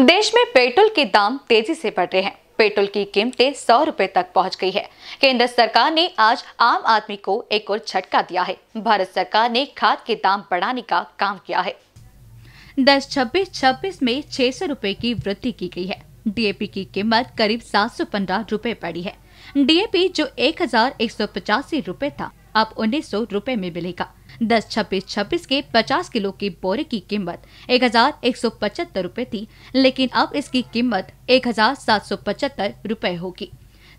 देश में पेट्रोल के दाम तेजी से बढ़ रहे हैं पेट्रोल की कीमतें सौ रुपए तक पहुंच गई है केंद्र सरकार ने आज आम आदमी को एक और झटका दिया है भारत सरकार ने खाद के दाम बढ़ाने का काम किया है दस छब्बीस छब्बीस में छह सौ रूपए की वृद्धि की गई है डीएपी की कीमत करीब सात सौ पंद्रह रूपए पड़ी है डीएपी जो एक हजार एक सौ पचासी रूपए था अब उन्नीस सौ रूपए में मिलेगा दस छब्बीस छब्बीस के पचास किलो के बोरे की कीमत एक हजार एक सौ पचहत्तर रूपए थी लेकिन अब इसकी कीमत एक हजार सात सौ पचहत्तर रूपए होगी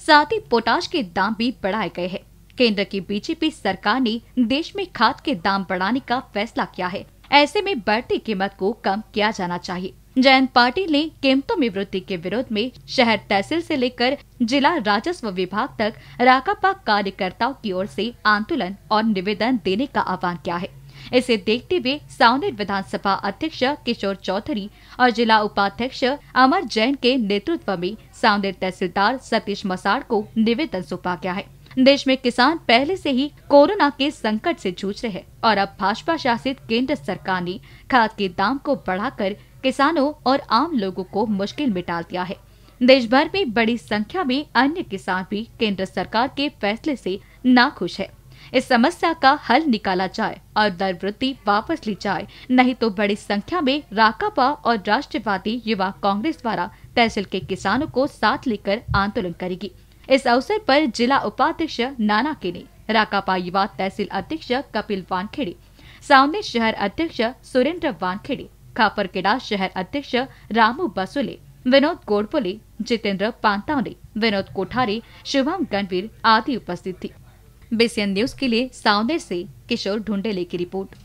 साथ ही पोटाश के दाम भी बढ़ाए गए हैं केंद्र की बीजेपी सरकार ने देश में खाद के दाम बढ़ाने का फैसला किया है ऐसे में बढ़ती कीमत को कम किया जाना चाहिए जयंत पाटिल ने कीमतों में वृद्धि के विरोध में शहर तहसील से लेकर जिला राजस्व विभाग तक राकापा कार्यकर्ताओं की ओर से आंदोलन और निवेदन देने का आह्वान किया है इसे देखते हुए सावनेर विधानसभा अध्यक्ष किशोर चौधरी और जिला उपाध्यक्ष अमर जैन के नेतृत्व में सावनेर तहसीलदार सतीश मसाड़ को निवेदन सौंपा गया है देश में किसान पहले से ही कोरोना के संकट से जूझ रहे हैं और अब भाजपा शासित केंद्र सरकार ने खाद के दाम को बढ़ाकर किसानों और आम लोगों को मुश्किल में डाल दिया है देश भर में बड़ी संख्या में अन्य किसान भी केंद्र सरकार के फैसले से नाखुश है इस समस्या का हल निकाला जाए और दर वृद्धि वापस ली जाए नहीं तो बड़ी संख्या में राकापा और राष्ट्रवादी युवा कांग्रेस द्वारा तहसील के किसानों को साथ लेकर आंदोलन करेगी इस अवसर पर जिला उपाध्यक्ष नाना केने राकापा युवा तहसील अध्यक्ष कपिल वानखेड़े सावने शहर अध्यक्ष सुरेंद्र वानखेड़े खापरकेड़ा शहर अध्यक्ष रामू बसोले विनोद गोडपोले जितेंद्र पांतावले विनोद कोठारी शुभम गणवीर आदि उपस्थित थे बीसीएन न्यूज के लिए सावनेर से किशोर ढूंढेले की रिपोर्ट